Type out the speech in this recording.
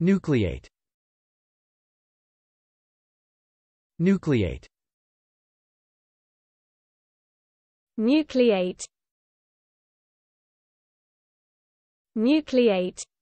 Nucleate Nucleate Nucleate Nucleate